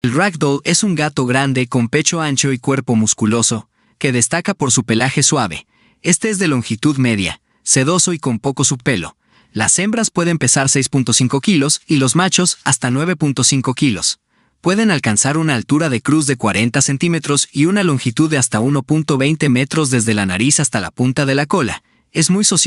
El ragdoll es un gato grande con pecho ancho y cuerpo musculoso, que destaca por su pelaje suave. Este es de longitud media, sedoso y con poco subpelo. Las hembras pueden pesar 6.5 kilos y los machos hasta 9.5 kilos. Pueden alcanzar una altura de cruz de 40 centímetros y una longitud de hasta 1.20 metros desde la nariz hasta la punta de la cola. Es muy social.